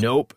Nope